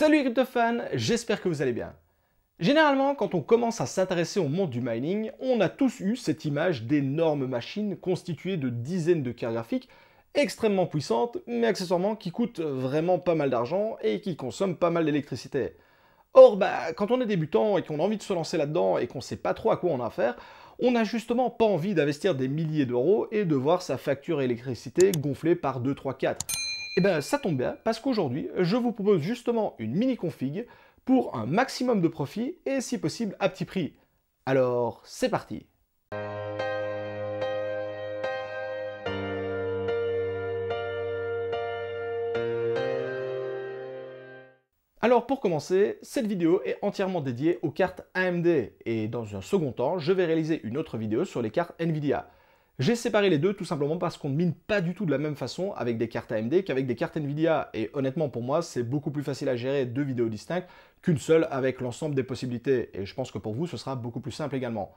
Salut fans, j'espère que vous allez bien. Généralement, quand on commence à s'intéresser au monde du mining, on a tous eu cette image d'énormes machines constituées de dizaines de cartes graphiques extrêmement puissantes, mais accessoirement qui coûtent vraiment pas mal d'argent et qui consomment pas mal d'électricité. Or, bah, quand on est débutant et qu'on a envie de se lancer là-dedans et qu'on sait pas trop à quoi on a affaire, on n'a justement pas envie d'investir des milliers d'euros et de voir sa facture électricité gonflée par 2, 3, 4. Et eh bien ça tombe bien parce qu'aujourd'hui je vous propose justement une mini config pour un maximum de profit et si possible à petit prix. Alors c'est parti Alors pour commencer, cette vidéo est entièrement dédiée aux cartes AMD et dans un second temps, je vais réaliser une autre vidéo sur les cartes Nvidia. J'ai séparé les deux tout simplement parce qu'on ne mine pas du tout de la même façon avec des cartes AMD qu'avec des cartes Nvidia. Et honnêtement, pour moi, c'est beaucoup plus facile à gérer deux vidéos distinctes qu'une seule avec l'ensemble des possibilités. Et je pense que pour vous, ce sera beaucoup plus simple également.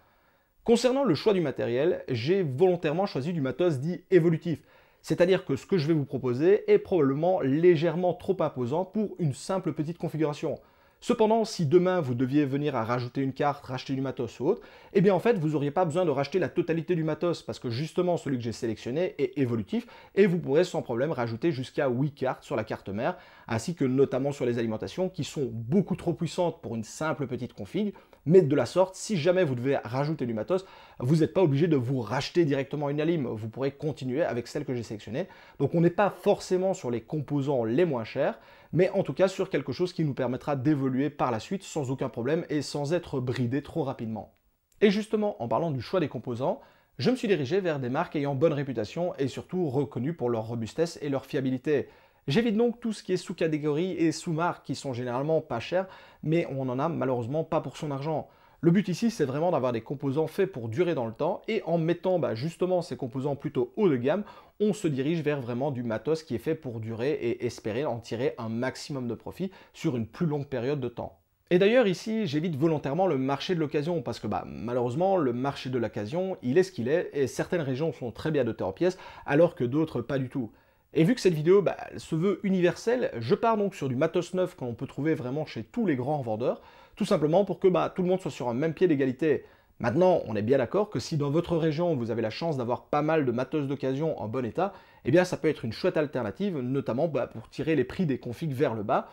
Concernant le choix du matériel, j'ai volontairement choisi du matos dit évolutif. C'est-à-dire que ce que je vais vous proposer est probablement légèrement trop imposant pour une simple petite configuration. Cependant, si demain vous deviez venir à rajouter une carte, racheter du matos ou autre, eh bien en fait vous n'auriez pas besoin de racheter la totalité du matos parce que justement celui que j'ai sélectionné est évolutif et vous pourrez sans problème rajouter jusqu'à 8 cartes sur la carte mère, ainsi que notamment sur les alimentations qui sont beaucoup trop puissantes pour une simple petite config. Mais de la sorte, si jamais vous devez rajouter du matos, vous n'êtes pas obligé de vous racheter directement une alim, vous pourrez continuer avec celle que j'ai sélectionnée. Donc on n'est pas forcément sur les composants les moins chers, mais en tout cas sur quelque chose qui nous permettra d'évoluer par la suite sans aucun problème et sans être bridé trop rapidement. Et justement, en parlant du choix des composants, je me suis dirigé vers des marques ayant bonne réputation et surtout reconnues pour leur robustesse et leur fiabilité. J'évite donc tout ce qui est sous-catégorie et sous-marque qui sont généralement pas chers, mais on n'en a malheureusement pas pour son argent. Le but ici, c'est vraiment d'avoir des composants faits pour durer dans le temps, et en mettant bah, justement ces composants plutôt haut de gamme, on se dirige vers vraiment du matos qui est fait pour durer et espérer en tirer un maximum de profit sur une plus longue période de temps. Et d'ailleurs ici, j'évite volontairement le marché de l'occasion parce que bah, malheureusement, le marché de l'occasion, il est ce qu'il est et certaines régions sont très bien dotées en pièces alors que d'autres pas du tout. Et vu que cette vidéo bah, se veut universelle, je pars donc sur du matos neuf qu'on peut trouver vraiment chez tous les grands vendeurs tout simplement pour que bah, tout le monde soit sur un même pied d'égalité. Maintenant, on est bien d'accord que si dans votre région, vous avez la chance d'avoir pas mal de matos d'occasion en bon état, eh bien ça peut être une chouette alternative, notamment bah, pour tirer les prix des configs vers le bas.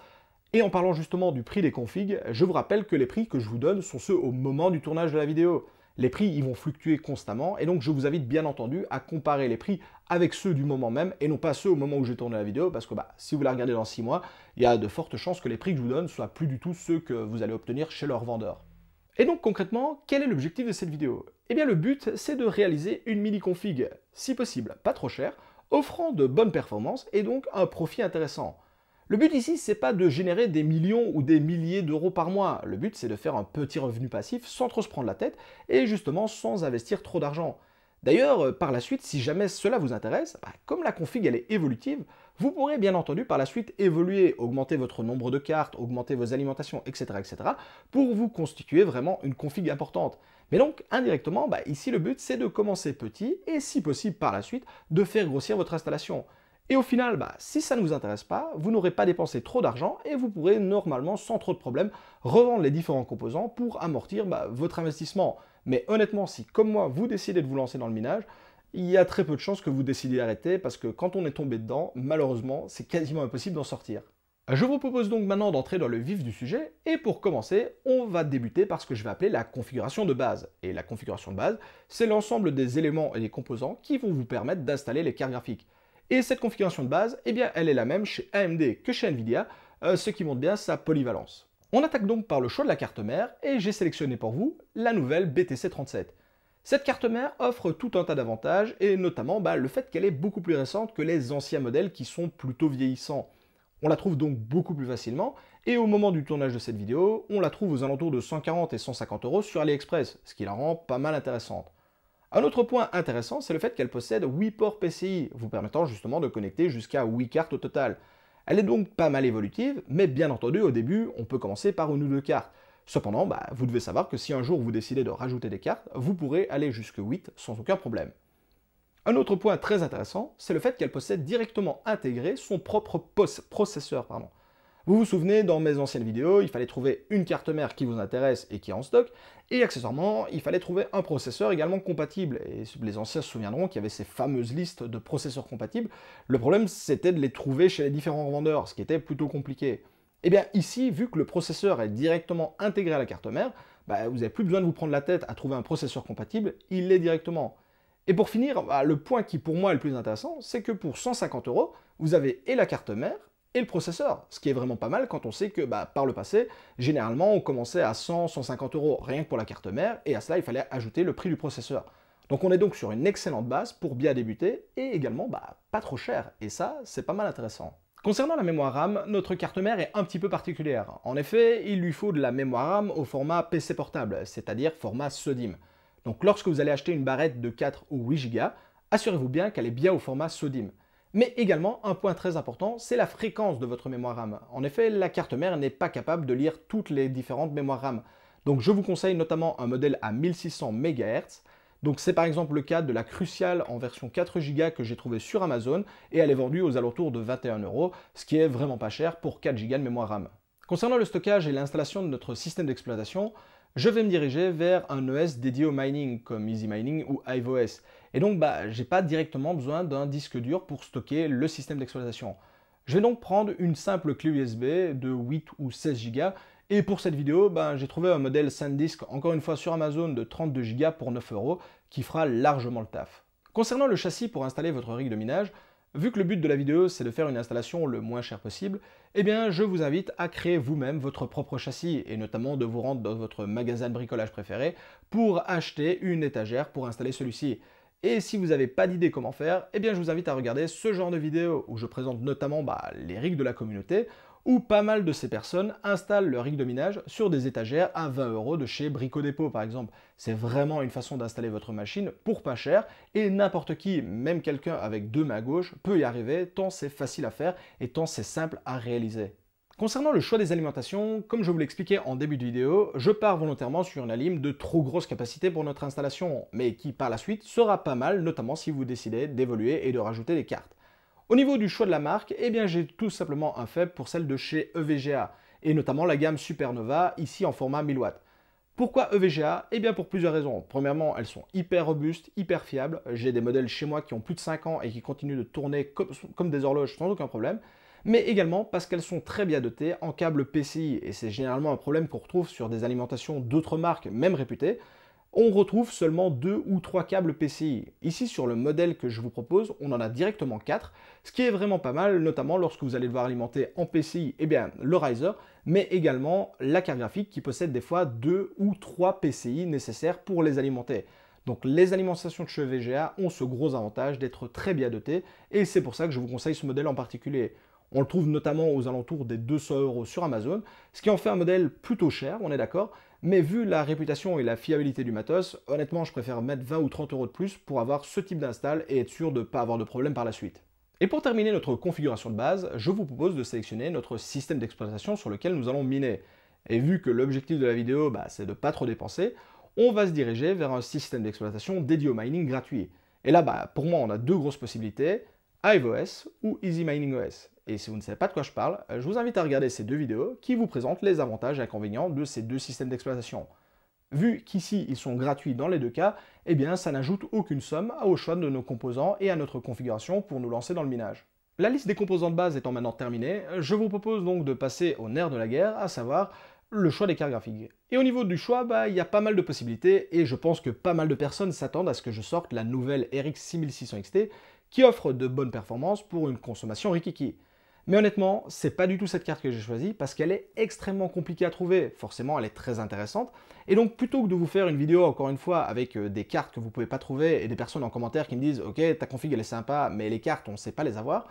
Et en parlant justement du prix des configs, je vous rappelle que les prix que je vous donne sont ceux au moment du tournage de la vidéo les prix ils vont fluctuer constamment et donc je vous invite bien entendu à comparer les prix avec ceux du moment même et non pas ceux au moment où j'ai tourné la vidéo parce que bah, si vous la regardez dans 6 mois, il y a de fortes chances que les prix que je vous donne soient plus du tout ceux que vous allez obtenir chez leur vendeur. Et donc concrètement, quel est l'objectif de cette vidéo Eh bien le but c'est de réaliser une mini config, si possible pas trop chère, offrant de bonnes performances et donc un profit intéressant. Le but ici, c'est pas de générer des millions ou des milliers d'euros par mois. Le but, c'est de faire un petit revenu passif sans trop se prendre la tête et justement sans investir trop d'argent. D'ailleurs, euh, par la suite, si jamais cela vous intéresse, bah, comme la config elle est évolutive, vous pourrez bien entendu par la suite évoluer, augmenter votre nombre de cartes, augmenter vos alimentations, etc., etc., pour vous constituer vraiment une config importante. Mais donc, indirectement, bah, ici le but c'est de commencer petit et si possible par la suite de faire grossir votre installation. Et au final, bah, si ça ne vous intéresse pas, vous n'aurez pas dépensé trop d'argent et vous pourrez normalement, sans trop de problèmes, revendre les différents composants pour amortir bah, votre investissement. Mais honnêtement, si comme moi, vous décidez de vous lancer dans le minage, il y a très peu de chances que vous décidiez d'arrêter parce que quand on est tombé dedans, malheureusement, c'est quasiment impossible d'en sortir. Je vous propose donc maintenant d'entrer dans le vif du sujet et pour commencer, on va débuter par ce que je vais appeler la configuration de base. Et la configuration de base, c'est l'ensemble des éléments et des composants qui vont vous permettre d'installer les cartes graphiques. Et cette configuration de base, eh bien, elle est la même chez AMD que chez Nvidia, euh, ce qui montre bien sa polyvalence. On attaque donc par le choix de la carte mère, et j'ai sélectionné pour vous la nouvelle BTC37. Cette carte mère offre tout un tas d'avantages, et notamment bah, le fait qu'elle est beaucoup plus récente que les anciens modèles qui sont plutôt vieillissants. On la trouve donc beaucoup plus facilement, et au moment du tournage de cette vidéo, on la trouve aux alentours de 140 et 150 euros sur AliExpress, ce qui la rend pas mal intéressante. Un autre point intéressant, c'est le fait qu'elle possède 8 ports PCI, vous permettant justement de connecter jusqu'à 8 cartes au total. Elle est donc pas mal évolutive, mais bien entendu, au début, on peut commencer par une ou deux cartes. Cependant, bah, vous devez savoir que si un jour vous décidez de rajouter des cartes, vous pourrez aller jusqu'à 8 sans aucun problème. Un autre point très intéressant, c'est le fait qu'elle possède directement intégré son propre processeur. Pardon. Vous vous souvenez, dans mes anciennes vidéos, il fallait trouver une carte mère qui vous intéresse et qui est en stock, et accessoirement, il fallait trouver un processeur également compatible. Et les anciens se souviendront qu'il y avait ces fameuses listes de processeurs compatibles. Le problème, c'était de les trouver chez les différents revendeurs, ce qui était plutôt compliqué. Et eh bien ici, vu que le processeur est directement intégré à la carte mère, bah, vous n'avez plus besoin de vous prendre la tête à trouver un processeur compatible, il l'est directement. Et pour finir, bah, le point qui pour moi est le plus intéressant, c'est que pour 150 euros, vous avez et la carte mère, et le processeur, ce qui est vraiment pas mal quand on sait que bah, par le passé, généralement on commençait à 100, 150 euros rien que pour la carte mère, et à cela il fallait ajouter le prix du processeur. Donc on est donc sur une excellente base pour bien débuter, et également bah, pas trop cher, et ça c'est pas mal intéressant. Concernant la mémoire RAM, notre carte mère est un petit peu particulière. En effet, il lui faut de la mémoire RAM au format PC portable, c'est-à-dire format Sodim. Donc lorsque vous allez acheter une barrette de 4 ou 8 Go, assurez-vous bien qu'elle est bien au format Sodim. Mais également, un point très important, c'est la fréquence de votre mémoire RAM. En effet, la carte mère n'est pas capable de lire toutes les différentes mémoires RAM. Donc je vous conseille notamment un modèle à 1600 MHz. Donc c'est par exemple le cas de la Crucial en version 4Go que j'ai trouvée sur Amazon et elle est vendue aux alentours de 21 euros, ce qui est vraiment pas cher pour 4Go de mémoire RAM. Concernant le stockage et l'installation de notre système d'exploitation, je vais me diriger vers un OS e dédié au mining comme Easy Mining ou IvoS. Et donc, bah, je n'ai pas directement besoin d'un disque dur pour stocker le système d'exploitation. Je vais donc prendre une simple clé USB de 8 ou 16 Go. Et pour cette vidéo, bah, j'ai trouvé un modèle SanDisk, encore une fois sur Amazon, de 32 Go pour 9 euros, qui fera largement le taf. Concernant le châssis pour installer votre rig de minage, Vu que le but de la vidéo c'est de faire une installation le moins cher possible, eh bien je vous invite à créer vous-même votre propre châssis et notamment de vous rendre dans votre magasin de bricolage préféré pour acheter une étagère pour installer celui-ci. Et si vous n'avez pas d'idée comment faire, eh bien je vous invite à regarder ce genre de vidéo où je présente notamment bah, les rigs de la communauté, où pas mal de ces personnes installent leur rig de minage sur des étagères à 20 euros de chez Brico par exemple. C'est vraiment une façon d'installer votre machine pour pas cher et n'importe qui, même quelqu'un avec deux mains gauches, peut y arriver tant c'est facile à faire et tant c'est simple à réaliser. Concernant le choix des alimentations, comme je vous l'expliquais en début de vidéo, je pars volontairement sur une alim de trop grosse capacité pour notre installation, mais qui par la suite sera pas mal, notamment si vous décidez d'évoluer et de rajouter des cartes. Au niveau du choix de la marque, eh bien j'ai tout simplement un faible pour celle de chez EVGA, et notamment la gamme Supernova, ici en format 1000 w Pourquoi EVGA Eh bien pour plusieurs raisons. Premièrement, elles sont hyper robustes, hyper fiables. J'ai des modèles chez moi qui ont plus de 5 ans et qui continuent de tourner comme des horloges sans aucun problème mais également parce qu'elles sont très bien dotées en câbles PCI, et c'est généralement un problème qu'on retrouve sur des alimentations d'autres marques, même réputées, on retrouve seulement deux ou trois câbles PCI. Ici, sur le modèle que je vous propose, on en a directement quatre, ce qui est vraiment pas mal, notamment lorsque vous allez devoir alimenter en PCI eh bien, le riser, mais également la carte graphique qui possède des fois deux ou trois PCI nécessaires pour les alimenter. Donc les alimentations de cheveux VGA ont ce gros avantage d'être très bien dotées, et c'est pour ça que je vous conseille ce modèle en particulier. On le trouve notamment aux alentours des 200 euros sur Amazon, ce qui en fait un modèle plutôt cher, on est d'accord, mais vu la réputation et la fiabilité du matos, honnêtement je préfère mettre 20 ou 30 euros de plus pour avoir ce type d'install et être sûr de ne pas avoir de problème par la suite. Et pour terminer notre configuration de base, je vous propose de sélectionner notre système d'exploitation sur lequel nous allons miner. Et vu que l'objectif de la vidéo bah, c'est de ne pas trop dépenser, on va se diriger vers un système d'exploitation dédié au mining gratuit. Et là, bah, pour moi, on a deux grosses possibilités, HiveOS ou Easy Mining OS et si vous ne savez pas de quoi je parle, euh, je vous invite à regarder ces deux vidéos qui vous présentent les avantages et inconvénients de ces deux systèmes d'exploitation. Vu qu'ici ils sont gratuits dans les deux cas, eh bien ça n'ajoute aucune somme au choix de nos composants et à notre configuration pour nous lancer dans le minage. La liste des composants de base étant maintenant terminée, je vous propose donc de passer au nerf de la guerre, à savoir le choix des cartes graphiques. Et au niveau du choix, bah, il y a pas mal de possibilités et je pense que pas mal de personnes s'attendent à ce que je sorte la nouvelle RX 6600 XT qui offre de bonnes performances pour une consommation Rikiki. Mais honnêtement, c'est pas du tout cette carte que j'ai choisie parce qu'elle est extrêmement compliquée à trouver. Forcément, elle est très intéressante. Et donc, plutôt que de vous faire une vidéo, encore une fois, avec euh, des cartes que vous pouvez pas trouver et des personnes en commentaire qui me disent « Ok, ta config, elle est sympa, mais les cartes, on sait pas les avoir »,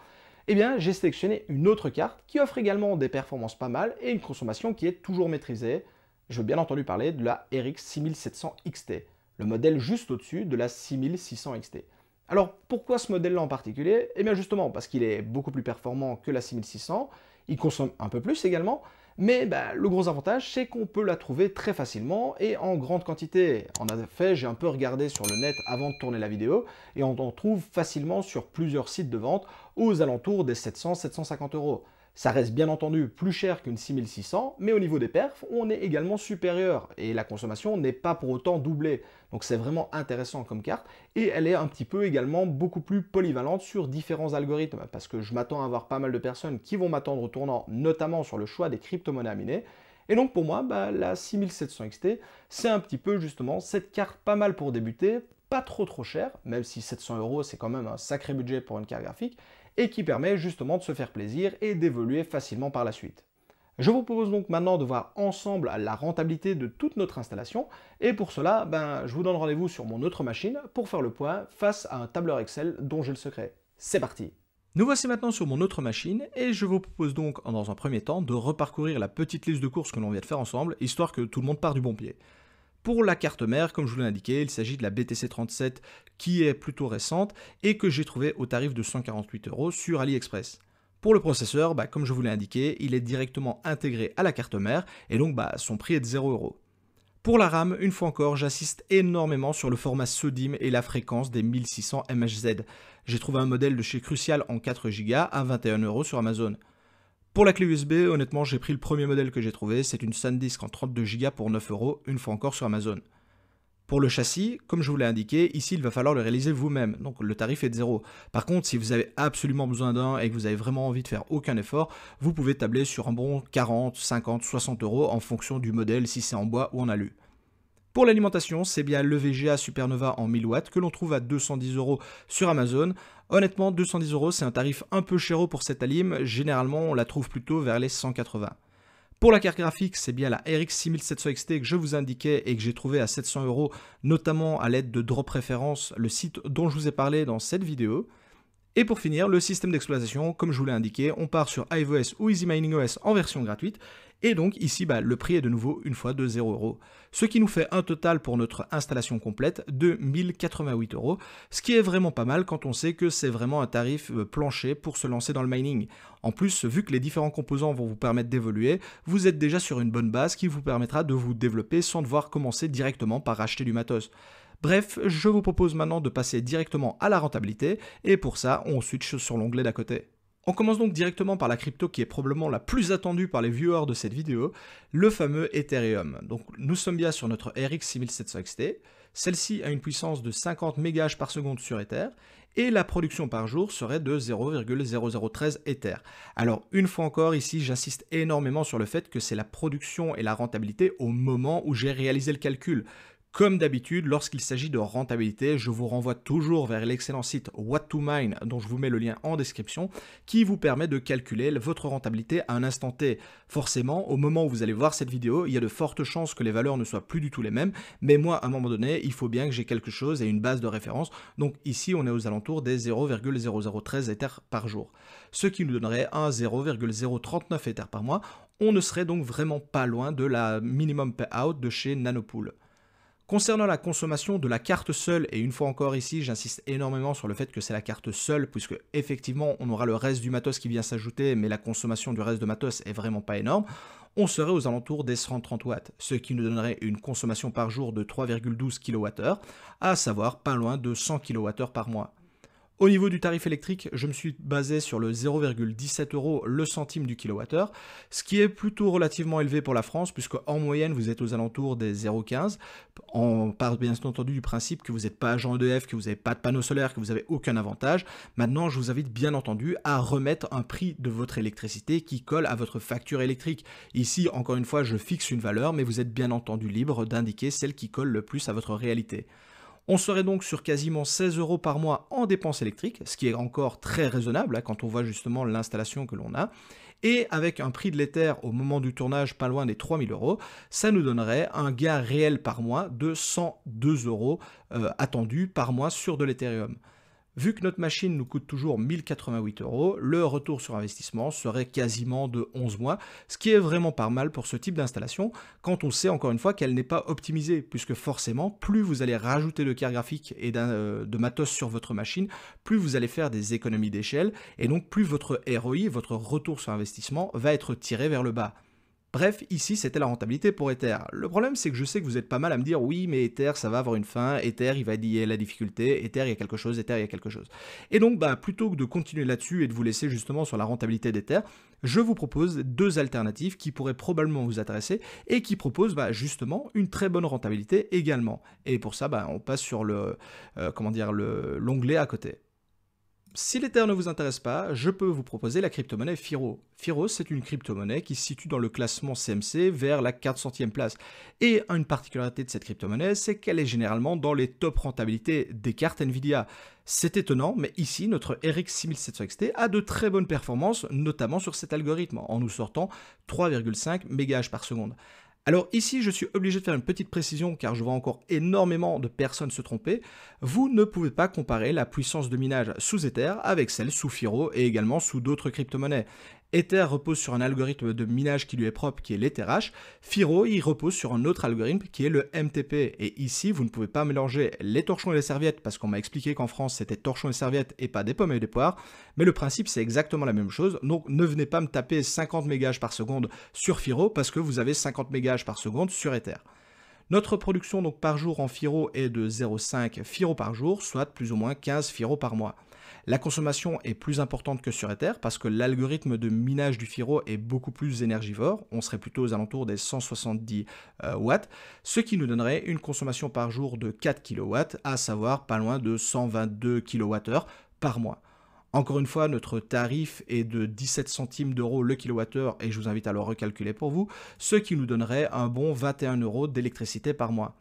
eh bien, j'ai sélectionné une autre carte qui offre également des performances pas mal et une consommation qui est toujours maîtrisée. Je veux bien entendu parler de la RX 6700 XT, le modèle juste au-dessus de la 6600 XT. Alors pourquoi ce modèle-là en particulier Eh bien justement parce qu'il est beaucoup plus performant que la 6600, il consomme un peu plus également, mais bah, le gros avantage c'est qu'on peut la trouver très facilement et en grande quantité. En effet, j'ai un peu regardé sur le net avant de tourner la vidéo et on en trouve facilement sur plusieurs sites de vente aux alentours des 700-750 euros. Ça reste bien entendu plus cher qu'une 6600, mais au niveau des perfs, on est également supérieur et la consommation n'est pas pour autant doublée. Donc c'est vraiment intéressant comme carte et elle est un petit peu également beaucoup plus polyvalente sur différents algorithmes parce que je m'attends à avoir pas mal de personnes qui vont m'attendre au tournant, notamment sur le choix des crypto-monnaies à miner. Et donc pour moi, bah, la 6700 XT, c'est un petit peu justement cette carte pas mal pour débuter, pas trop trop cher, même si 700 euros c'est quand même un sacré budget pour une carte graphique, et qui permet justement de se faire plaisir et d'évoluer facilement par la suite. Je vous propose donc maintenant de voir ensemble la rentabilité de toute notre installation et pour cela, ben, je vous donne rendez-vous sur mon autre machine pour faire le point face à un tableur Excel dont j'ai le secret. C'est parti nous voici maintenant sur mon autre machine et je vous propose donc dans un premier temps de reparcourir la petite liste de courses que l'on vient de faire ensemble, histoire que tout le monde part du bon pied. Pour la carte mère, comme je vous l'ai indiqué, il s'agit de la BTC37 qui est plutôt récente et que j'ai trouvé au tarif de 148 euros sur AliExpress. Pour le processeur, bah, comme je vous l'ai indiqué, il est directement intégré à la carte mère et donc bah, son prix est de 0 euros. Pour la RAM, une fois encore, j'assiste énormément sur le format SODIM et la fréquence des 1600 MHz. J'ai trouvé un modèle de chez Crucial en 4 Go à 21 euros sur Amazon. Pour la clé USB, honnêtement, j'ai pris le premier modèle que j'ai trouvé, c'est une SanDisk en 32Go pour 9€, une fois encore sur Amazon. Pour le châssis, comme je vous l'ai indiqué, ici il va falloir le réaliser vous-même, donc le tarif est de zéro. Par contre, si vous avez absolument besoin d'un et que vous avez vraiment envie de faire aucun effort, vous pouvez tabler sur un bon 40, 50, 60 euros en fonction du modèle, si c'est en bois ou en alu. Pour l'alimentation, c'est bien le VGA Supernova en 1000 watts que l'on trouve à 210 euros sur Amazon. Honnêtement, 210 euros, c'est un tarif un peu cher pour cette alim. Généralement, on la trouve plutôt vers les 180. Pour la carte graphique, c'est bien la RX 6700 XT que je vous indiquais et que j'ai trouvé à 700 euros, notamment à l'aide de Drop le site dont je vous ai parlé dans cette vidéo. Et pour finir, le système d'exploitation, comme je vous l'ai indiqué, on part sur iOS ou Easy Mining OS en version gratuite, et donc ici, bah, le prix est de nouveau une fois de 0€, euros. Ce qui nous fait un total pour notre installation complète de 1088 euros, ce qui est vraiment pas mal quand on sait que c'est vraiment un tarif euh, plancher pour se lancer dans le mining. En plus, vu que les différents composants vont vous permettre d'évoluer, vous êtes déjà sur une bonne base qui vous permettra de vous développer sans devoir commencer directement par acheter du matos. Bref, je vous propose maintenant de passer directement à la rentabilité, et pour ça, on switch sur l'onglet d'à côté. On commence donc directement par la crypto qui est probablement la plus attendue par les viewers de cette vidéo, le fameux Ethereum. Donc nous sommes bien sur notre RX 6700 XT. Celle-ci a une puissance de 50 mégages par seconde sur Ether et la production par jour serait de 0,0013 Ether. Alors une fois encore ici j'insiste énormément sur le fait que c'est la production et la rentabilité au moment où j'ai réalisé le calcul. Comme d'habitude, lorsqu'il s'agit de rentabilité, je vous renvoie toujours vers l'excellent site What Mine, dont je vous mets le lien en description, qui vous permet de calculer votre rentabilité à un instant T. Forcément, au moment où vous allez voir cette vidéo, il y a de fortes chances que les valeurs ne soient plus du tout les mêmes, mais moi, à un moment donné, il faut bien que j'ai quelque chose et une base de référence, donc ici, on est aux alentours des 0,0013 éthers par jour, ce qui nous donnerait un 0,039 Ether par mois. On ne serait donc vraiment pas loin de la minimum payout de chez Nanopool. Concernant la consommation de la carte seule, et une fois encore ici j'insiste énormément sur le fait que c'est la carte seule, puisque effectivement on aura le reste du matos qui vient s'ajouter, mais la consommation du reste de matos est vraiment pas énorme, on serait aux alentours des 130 watts, ce qui nous donnerait une consommation par jour de 3,12 kWh, à savoir pas loin de 100 kWh par mois. Au niveau du tarif électrique, je me suis basé sur le 0,17 euros le centime du kilowattheure, ce qui est plutôt relativement élevé pour la France, puisque en moyenne vous êtes aux alentours des 0,15. On part bien entendu du principe que vous n'êtes pas agent EDF, que vous n'avez pas de panneaux solaires, que vous n'avez aucun avantage. Maintenant, je vous invite bien entendu à remettre un prix de votre électricité qui colle à votre facture électrique. Ici, encore une fois, je fixe une valeur, mais vous êtes bien entendu libre d'indiquer celle qui colle le plus à votre réalité. On serait donc sur quasiment 16 euros par mois en dépenses électriques, ce qui est encore très raisonnable hein, quand on voit justement l'installation que l'on a. Et avec un prix de l'Ether au moment du tournage pas loin des 3000 euros, ça nous donnerait un gain réel par mois de 102 euros euh, attendu par mois sur de l'Ethereum. Vu que notre machine nous coûte toujours 1088 euros, le retour sur investissement serait quasiment de 11 mois, ce qui est vraiment pas mal pour ce type d'installation, quand on sait encore une fois qu'elle n'est pas optimisée, puisque forcément, plus vous allez rajouter de cartes graphiques et euh, de matos sur votre machine, plus vous allez faire des économies d'échelle, et donc plus votre ROI, votre retour sur investissement, va être tiré vers le bas. Bref, ici c'était la rentabilité pour Ether. Le problème c'est que je sais que vous êtes pas mal à me dire oui mais Ether ça va avoir une fin, Ether il va dire la difficulté, Ether il y a quelque chose, Ether il y a quelque chose. Et donc bah, plutôt que de continuer là-dessus et de vous laisser justement sur la rentabilité d'Ether, je vous propose deux alternatives qui pourraient probablement vous intéresser et qui proposent bah, justement une très bonne rentabilité également. Et pour ça bah, on passe sur le euh, comment dire l'onglet à côté. Si l'Ether ne vous intéresse pas, je peux vous proposer la crypto-monnaie Firo. Firo, c'est une crypto-monnaie qui se situe dans le classement CMC vers la 400e place. Et une particularité de cette crypto-monnaie, c'est qu'elle est généralement dans les top rentabilités des cartes Nvidia. C'est étonnant, mais ici, notre RX 6700 XT a de très bonnes performances, notamment sur cet algorithme, en nous sortant 3,5 MHz par seconde. Alors ici, je suis obligé de faire une petite précision car je vois encore énormément de personnes se tromper. Vous ne pouvez pas comparer la puissance de minage sous Ether avec celle sous Firo et également sous d'autres crypto-monnaies. Ether repose sur un algorithme de minage qui lui est propre, qui est l'EtherH. Firo, il repose sur un autre algorithme qui est le MTP. Et ici, vous ne pouvez pas mélanger les torchons et les serviettes, parce qu'on m'a expliqué qu'en France, c'était torchons et serviettes et pas des pommes et des poires. Mais le principe, c'est exactement la même chose. Donc, ne venez pas me taper 50 mégages par seconde sur Firo, parce que vous avez 50 mégages par seconde sur Ether. Notre production donc par jour en Firo est de 0,5 Firo par jour, soit plus ou moins 15 Firo par mois. La consommation est plus importante que sur Ether parce que l'algorithme de minage du Firo est beaucoup plus énergivore. On serait plutôt aux alentours des 170 euh, watts, ce qui nous donnerait une consommation par jour de 4 kW, à savoir pas loin de 122 kWh par mois. Encore une fois, notre tarif est de 17 centimes d'euros le kilowattheure et je vous invite à le recalculer pour vous, ce qui nous donnerait un bon 21 euros d'électricité par mois.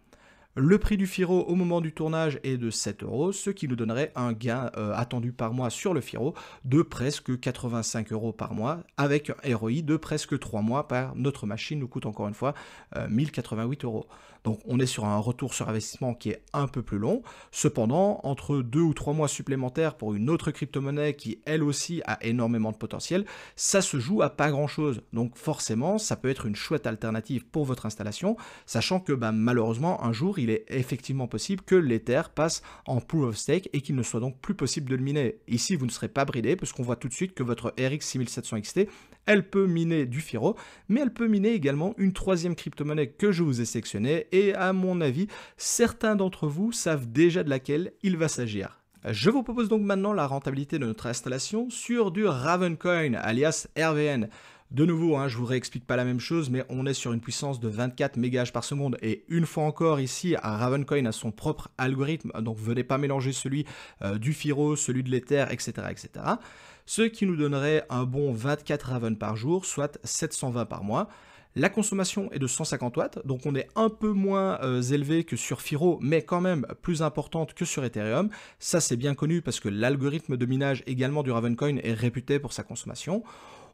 Le prix du Firo au moment du tournage est de 7 euros, ce qui nous donnerait un gain euh, attendu par mois sur le Firo de presque 85 euros par mois, avec un ROI de presque 3 mois par notre machine, nous coûte encore une fois 1088 euh, euros. Donc on est sur un retour sur investissement qui est un peu plus long. Cependant, entre deux ou trois mois supplémentaires pour une autre crypto-monnaie qui elle aussi a énormément de potentiel, ça se joue à pas grand chose. Donc forcément, ça peut être une chouette alternative pour votre installation, sachant que bah, malheureusement, un jour, il est effectivement possible que l'Ether passe en proof of stake et qu'il ne soit donc plus possible de le miner. Ici, vous ne serez pas bridé parce qu'on voit tout de suite que votre RX 6700 XT elle peut miner du Firo, mais elle peut miner également une troisième crypto-monnaie que je vous ai sélectionnée, et à mon avis, certains d'entre vous savent déjà de laquelle il va s'agir. Je vous propose donc maintenant la rentabilité de notre installation sur du Ravencoin, alias RVN. De nouveau, hein, je ne vous réexplique pas la même chose, mais on est sur une puissance de 24 mégages par seconde. Et une fois encore, ici, un Ravencoin a son propre algorithme, donc venez pas mélanger celui euh, du Firo, celui de l'Ether, etc., etc ce qui nous donnerait un bon 24 Raven par jour, soit 720 par mois. La consommation est de 150 watts, donc on est un peu moins euh, élevé que sur Firo, mais quand même plus importante que sur Ethereum. Ça c'est bien connu parce que l'algorithme de minage également du Ravencoin est réputé pour sa consommation.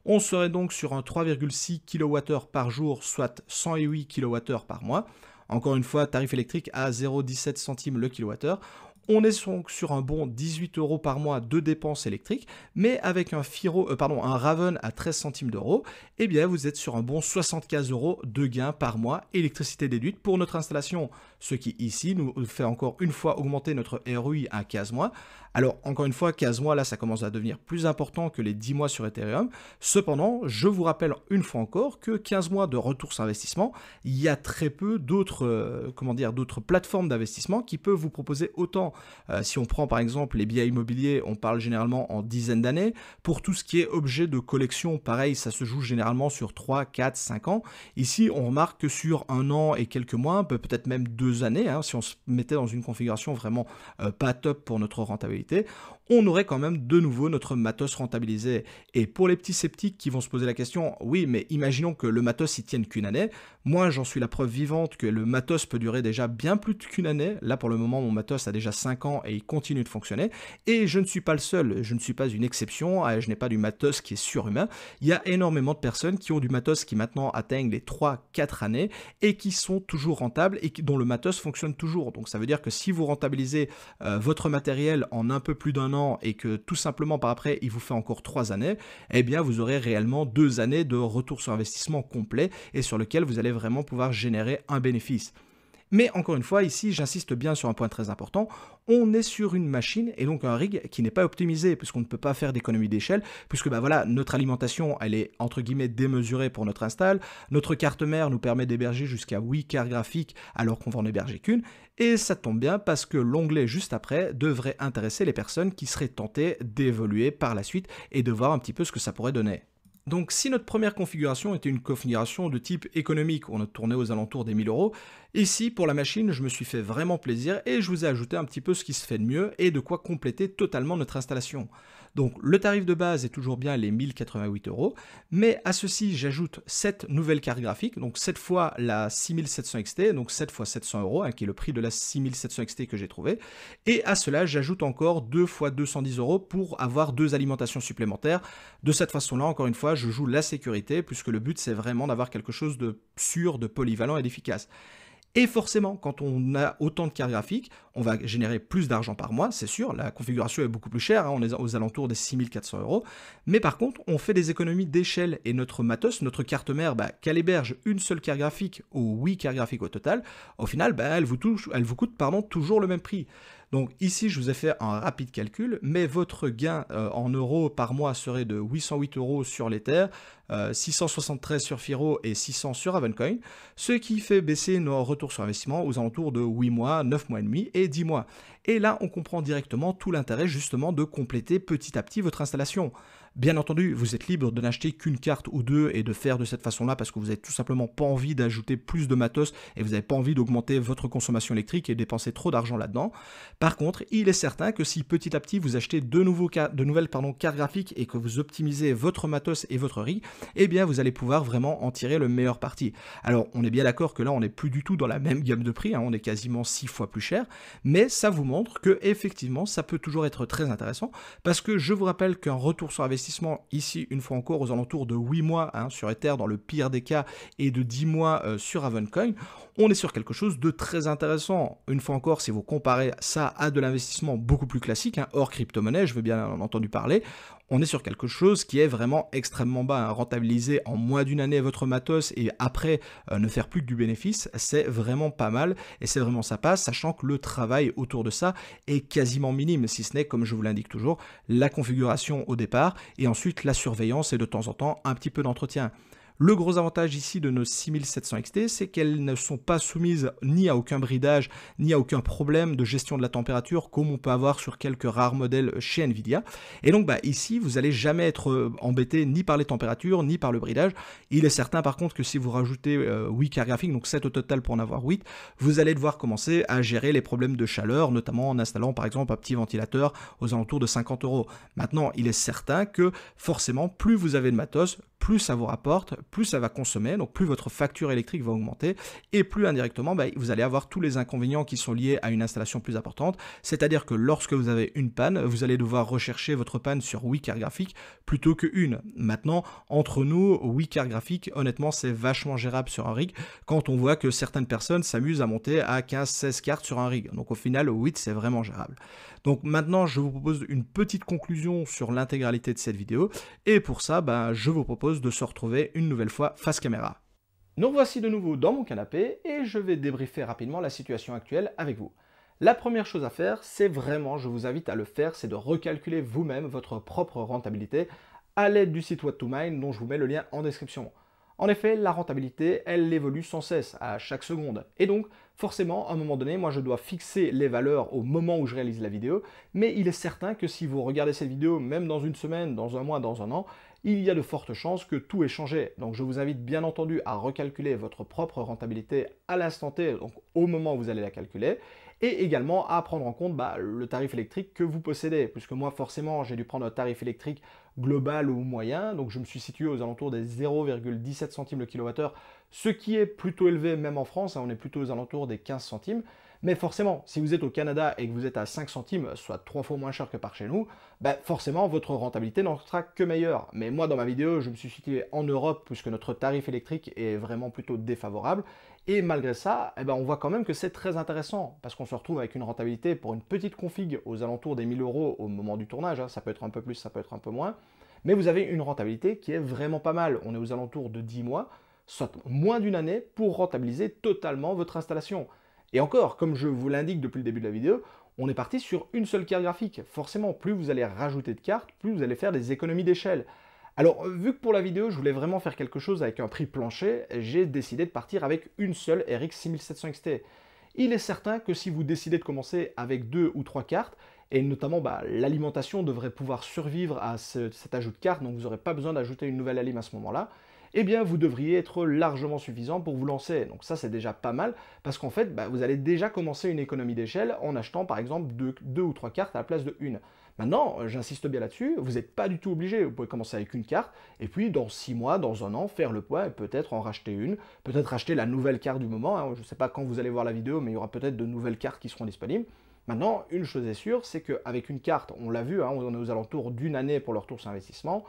On serait donc sur un 3,6 kWh par jour, soit 108 kWh par mois. Encore une fois, tarif électrique à 0,17 centimes le kWh. On est donc sur un bon 18 euros par mois de dépenses électriques, mais avec un, Firo, euh, pardon, un Raven à 13 centimes d'euros, eh bien vous êtes sur un bon 75 euros de gains par mois, électricité déduite. Pour notre installation, ce qui ici nous fait encore une fois augmenter notre ROI à 15 mois. Alors encore une fois, 15 mois là, ça commence à devenir plus important que les 10 mois sur Ethereum. Cependant, je vous rappelle une fois encore que 15 mois de retour sur investissement, il y a très peu d'autres euh, comment dire d'autres plateformes d'investissement qui peuvent vous proposer autant. Euh, si on prend par exemple les billets immobiliers, on parle généralement en dizaines d'années. Pour tout ce qui est objet de collection, pareil, ça se joue généralement sur 3, 4, 5 ans. Ici, on remarque que sur un an et quelques mois, peut-être même deux années, hein, si on se mettait dans une configuration vraiment euh, pas top pour notre rentabilité, on aurait quand même de nouveau notre matos rentabilisé. Et pour les petits sceptiques qui vont se poser la question, oui, mais imaginons que le matos y tienne qu'une année. Moi, j'en suis la preuve vivante que le matos peut durer déjà bien plus qu'une année. Là, pour le moment, mon matos a déjà 5 ans et il continue de fonctionner. Et je ne suis pas le seul, je ne suis pas une exception, euh, je n'ai pas du matos qui est surhumain. Il y a énormément de personnes qui ont du matos qui maintenant atteignent les 3-4 années et qui sont toujours rentables et dont le matos fonctionne toujours. Donc ça veut dire que si vous rentabilisez euh, votre matériel en un peu plus d'un et que tout simplement par après il vous fait encore trois années, eh bien vous aurez réellement deux années de retour sur investissement complet et sur lequel vous allez vraiment pouvoir générer un bénéfice. Mais encore une fois, ici, j'insiste bien sur un point très important, on est sur une machine et donc un rig qui n'est pas optimisé puisqu'on ne peut pas faire d'économie d'échelle puisque bah voilà notre alimentation elle est entre guillemets démesurée pour notre install notre carte mère nous permet d'héberger jusqu'à 8 cartes graphiques alors qu'on va en héberger qu'une et ça tombe bien parce que l'onglet juste après devrait intéresser les personnes qui seraient tentées d'évoluer par la suite et de voir un petit peu ce que ça pourrait donner. Donc si notre première configuration était une configuration de type économique, on a tourné aux alentours des 1000 euros, Ici, pour la machine, je me suis fait vraiment plaisir et je vous ai ajouté un petit peu ce qui se fait de mieux et de quoi compléter totalement notre installation. Donc le tarif de base est toujours bien les 1088 euros, mais à ceci j'ajoute cette nouvelles cartes graphiques, donc cette fois la 6700 XT, donc 7 fois 700 euros, hein, qui est le prix de la 6700 XT que j'ai trouvé, et à cela j'ajoute encore 2 fois 210 euros pour avoir deux alimentations supplémentaires. De cette façon-là, encore une fois, je joue la sécurité, puisque le but c'est vraiment d'avoir quelque chose de sûr, de polyvalent et d'efficace. Et forcément, quand on a autant de cartes graphiques, on va générer plus d'argent par mois, c'est sûr. La configuration est beaucoup plus chère, hein, on est aux alentours des 6400 euros. Mais par contre, on fait des économies d'échelle et notre matos, notre carte mère, bah, qu'elle héberge une seule carte graphique ou 8 cartes graphiques au total, au final, bah, elle, vous elle vous coûte pardon, toujours le même prix. Donc ici, je vous ai fait un rapide calcul, mais votre gain euh, en euros par mois serait de 808 euros sur l'Ether, 673 euh, sur Firo et 600 sur Avencoin, ce qui fait baisser nos retours sur investissement aux alentours de 8 mois, 9 mois et demi et 10 mois. Et là, on comprend directement tout l'intérêt justement de compléter petit à petit votre installation. Bien entendu, vous êtes libre de n'acheter qu'une carte ou deux et de faire de cette façon-là parce que vous n'avez tout simplement pas envie d'ajouter plus de matos et vous n'avez pas envie d'augmenter votre consommation électrique et dépenser trop d'argent là-dedans. Par contre, il est certain que si petit à petit vous achetez de, nouveaux de nouvelles cartes graphiques et que vous optimisez votre matos et votre rig, eh bien vous allez pouvoir vraiment en tirer le meilleur parti. Alors on est bien d'accord que là on n'est plus du tout dans la même gamme de prix, hein, on est quasiment 6 fois plus cher, mais ça vous montre que effectivement ça peut toujours être très intéressant parce que je vous rappelle qu'un retour sur investissement ici, une fois encore, aux alentours de 8 mois hein, sur Ether dans le pire des cas et de 10 mois euh, sur Avencoin on est sur quelque chose de très intéressant. Une fois encore, si vous comparez ça à de l'investissement beaucoup plus classique, hein, hors crypto-monnaie, je veux bien en entendu parler, on est sur quelque chose qui est vraiment extrêmement bas. Hein. Rentabiliser en moins d'une année votre matos et après euh, ne faire plus que du bénéfice, c'est vraiment pas mal et c'est vraiment sympa, sachant que le travail autour de ça est quasiment minime, si ce n'est, comme je vous l'indique toujours, la configuration au départ et ensuite la surveillance et de temps en temps un petit peu d'entretien. Le gros avantage ici de nos 6700 XT, c'est qu'elles ne sont pas soumises ni à aucun bridage, ni à aucun problème de gestion de la température comme on peut avoir sur quelques rares modèles chez Nvidia. Et donc bah, ici, vous n'allez jamais être euh, embêté ni par les températures, ni par le bridage. Il est certain par contre que si vous rajoutez 8 euh, cartes graphiques, donc 7 au total pour en avoir 8, vous allez devoir commencer à gérer les problèmes de chaleur, notamment en installant par exemple un petit ventilateur aux alentours de 50 euros. Maintenant, il est certain que forcément, plus vous avez de matos, plus ça vous rapporte, plus ça va consommer, donc plus votre facture électrique va augmenter, et plus indirectement, bah, vous allez avoir tous les inconvénients qui sont liés à une installation plus importante, c'est-à-dire que lorsque vous avez une panne, vous allez devoir rechercher votre panne sur cartes graphiques plutôt que une. Maintenant, entre nous, 8 cartes graphiques, honnêtement, c'est vachement gérable sur un rig, quand on voit que certaines personnes s'amusent à monter à 15-16 cartes sur un rig. Donc au final, 8, c'est vraiment gérable. Donc maintenant, je vous propose une petite conclusion sur l'intégralité de cette vidéo, et pour ça, bah, je vous propose de se retrouver une nouvelle fois face caméra. Nous voici de nouveau dans mon canapé et je vais débriefer rapidement la situation actuelle avec vous. La première chose à faire, c'est vraiment, je vous invite à le faire, c'est de recalculer vous-même votre propre rentabilité à l'aide du site what 2 mine dont je vous mets le lien en description. En effet, la rentabilité, elle évolue sans cesse, à chaque seconde. Et donc, forcément, à un moment donné, moi je dois fixer les valeurs au moment où je réalise la vidéo, mais il est certain que si vous regardez cette vidéo, même dans une semaine, dans un mois, dans un an, il y a de fortes chances que tout ait changé. Donc je vous invite bien entendu à recalculer votre propre rentabilité à l'instant T, donc au moment où vous allez la calculer, et également à prendre en compte bah, le tarif électrique que vous possédez, puisque moi forcément j'ai dû prendre un tarif électrique global ou moyen, donc je me suis situé aux alentours des 0,17 centimes le kilowattheure, ce qui est plutôt élevé même en France, hein, on est plutôt aux alentours des 15 centimes, mais forcément, si vous êtes au Canada et que vous êtes à 5 centimes, soit 3 fois moins cher que par chez nous, ben, forcément, votre rentabilité n'en sera que meilleure. Mais moi, dans ma vidéo, je me suis situé en Europe puisque notre tarif électrique est vraiment plutôt défavorable. Et malgré ça, eh ben, on voit quand même que c'est très intéressant parce qu'on se retrouve avec une rentabilité pour une petite config aux alentours des 1000 euros au moment du tournage. Hein. Ça peut être un peu plus, ça peut être un peu moins. Mais vous avez une rentabilité qui est vraiment pas mal. On est aux alentours de 10 mois, soit moins d'une année pour rentabiliser totalement votre installation. Et encore, comme je vous l'indique depuis le début de la vidéo, on est parti sur une seule carte graphique. Forcément, plus vous allez rajouter de cartes, plus vous allez faire des économies d'échelle. Alors, euh, vu que pour la vidéo, je voulais vraiment faire quelque chose avec un prix plancher, j'ai décidé de partir avec une seule RX 6700 XT. Il est certain que si vous décidez de commencer avec deux ou trois cartes, et notamment bah, l'alimentation devrait pouvoir survivre à cet ajout de cartes, donc vous n'aurez pas besoin d'ajouter une nouvelle alim à ce moment-là, eh bien vous devriez être largement suffisant pour vous lancer. Donc ça c'est déjà pas mal parce qu'en fait bah, vous allez déjà commencer une économie d'échelle en achetant par exemple deux, ou trois cartes à la place de une. Maintenant, euh, j'insiste bien là-dessus, vous n'êtes pas du tout obligé. Vous pouvez commencer avec une carte, et puis dans six mois, dans un an, faire le point et peut-être en racheter une, peut-être acheter la nouvelle carte du moment. Hein. Je ne sais pas quand vous allez voir la vidéo, mais il y aura peut-être de nouvelles cartes qui seront disponibles. Maintenant, une chose est sûre, c'est qu'avec une carte, on l'a vu, hein, on est aux alentours d'une année pour retour sur investissement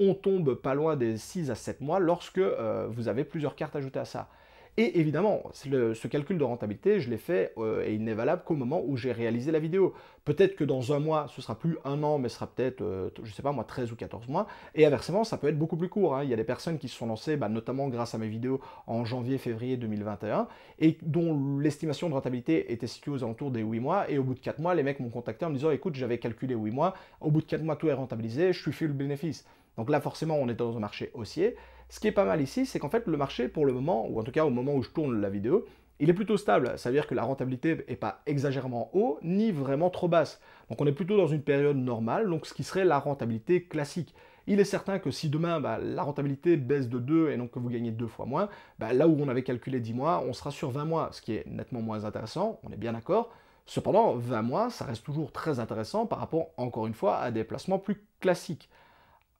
on tombe pas loin des 6 à 7 mois lorsque euh, vous avez plusieurs cartes ajoutées à ça. Et évidemment, ce calcul de rentabilité, je l'ai fait euh, et il n'est valable qu'au moment où j'ai réalisé la vidéo. Peut-être que dans un mois, ce sera plus un an, mais ce sera peut-être, euh, je sais pas moi, 13 ou 14 mois. Et inversement, ça peut être beaucoup plus court. Hein. Il y a des personnes qui se sont lancées, bah, notamment grâce à mes vidéos en janvier-février 2021, et dont l'estimation de rentabilité était située aux alentours des 8 mois. Et au bout de 4 mois, les mecs m'ont contacté en me disant, écoute, j'avais calculé 8 mois, au bout de 4 mois, tout est rentabilisé, je suis fait le bénéfice. Donc là, forcément, on est dans un marché haussier. Ce qui est pas mal ici, c'est qu'en fait, le marché, pour le moment, ou en tout cas au moment où je tourne la vidéo, il est plutôt stable. Ça veut dire que la rentabilité n'est pas exagérément haut, ni vraiment trop basse. Donc on est plutôt dans une période normale, donc ce qui serait la rentabilité classique. Il est certain que si demain bah, la rentabilité baisse de 2 et donc que vous gagnez 2 fois moins, bah, là où on avait calculé 10 mois, on sera sur 20 mois, ce qui est nettement moins intéressant, on est bien d'accord. Cependant, 20 mois, ça reste toujours très intéressant par rapport, encore une fois, à des placements plus classiques.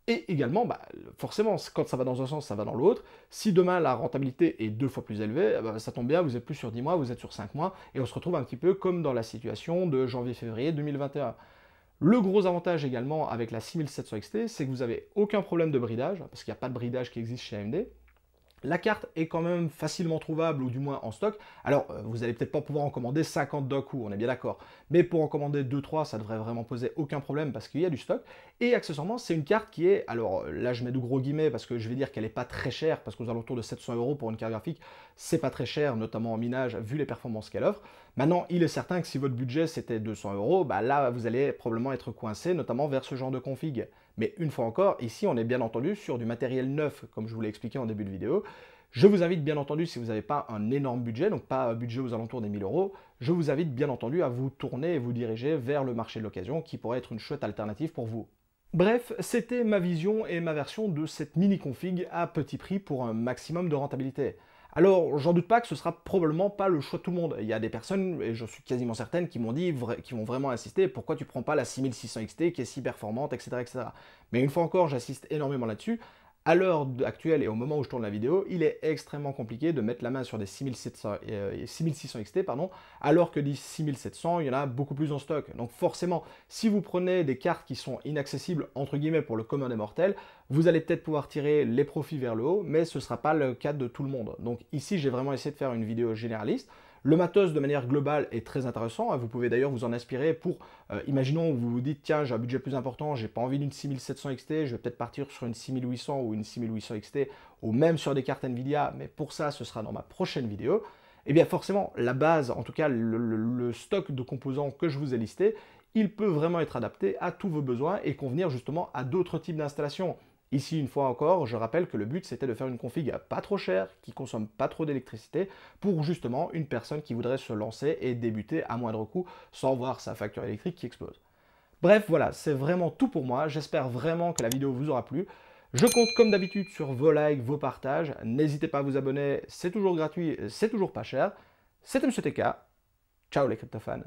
Et également, bah, forcément, quand ça va dans un sens, ça va dans l'autre. Si demain la rentabilité est deux fois plus élevée, eh ben, ça tombe bien, vous êtes plus sur 10 mois, vous êtes sur 5 mois, et on se retrouve un petit peu comme dans la situation de janvier-février 2021. Le gros avantage également avec la 6700 XT, c'est que vous n'avez aucun problème de bridage, parce qu'il n'y a pas de bridage qui existe chez AMD. La carte est quand même facilement trouvable, ou du moins en stock. Alors, euh, vous n'allez peut-être pas pouvoir en commander 50 d'un coup, on est bien d'accord. Mais pour en commander 2-3, ça devrait vraiment poser aucun problème parce qu'il y a du stock. Et accessoirement, c'est une carte qui est, alors euh, là je mets de gros guillemets parce que je vais dire qu'elle n'est pas très chère, parce qu'aux alentours de 700 euros pour une carte graphique, c'est pas très cher, notamment en minage, vu les performances qu'elle offre. Maintenant, il est certain que si votre budget c'était 200 euros, bah là vous allez probablement être coincé, notamment vers ce genre de config. Mais une fois encore, ici on est bien entendu sur du matériel neuf, comme je vous l'ai expliqué en début de vidéo. Je vous invite bien entendu, si vous n'avez pas un énorme budget, donc pas un budget aux alentours des 1000 euros, je vous invite bien entendu à vous tourner et vous diriger vers le marché de l'occasion qui pourrait être une chouette alternative pour vous. Bref, c'était ma vision et ma version de cette mini config à petit prix pour un maximum de rentabilité. Alors, j'en doute pas que ce sera probablement pas le choix de tout le monde. Il y a des personnes, et je suis quasiment certaine, qui m'ont dit, qui vont vraiment insister, pourquoi tu prends pas la 6600 XT qui est si performante, etc. etc. Mais une fois encore, j'assiste énormément là-dessus. À l'heure actuelle et au moment où je tourne la vidéo, il est extrêmement compliqué de mettre la main sur des 6700, 6600 XT, pardon, alors que des 6700, il y en a beaucoup plus en stock. Donc forcément, si vous prenez des cartes qui sont inaccessibles, entre guillemets, pour le commun des mortels, vous allez peut-être pouvoir tirer les profits vers le haut, mais ce ne sera pas le cas de tout le monde. Donc ici, j'ai vraiment essayé de faire une vidéo généraliste. Le matos de manière globale est très intéressant. Hein. Vous pouvez d'ailleurs vous en inspirer pour, euh, imaginons, vous vous dites, tiens, j'ai un budget plus important, j'ai pas envie d'une 6700 XT, je vais peut-être partir sur une 6800 ou une 6800 XT, ou même sur des cartes Nvidia, mais pour ça, ce sera dans ma prochaine vidéo. Eh bien forcément, la base, en tout cas le stock de composants que je vous ai listé, il peut vraiment être adapté à tous vos besoins et convenir justement à d'autres types d'installations. Ici, une fois encore, je rappelle que le but c'était de faire une config pas trop chère, qui consomme pas trop d'électricité, pour justement une personne qui voudrait se lancer et débuter à moindre coût sans voir sa facture électrique qui explose. Bref, voilà, c'est vraiment tout pour moi. J'espère vraiment que la vidéo vous aura plu. Je compte comme d'habitude sur vos likes, vos partages. N'hésitez pas à vous abonner, c'est toujours gratuit, c'est toujours pas cher. C'était MCTK. Ciao les crypto-fans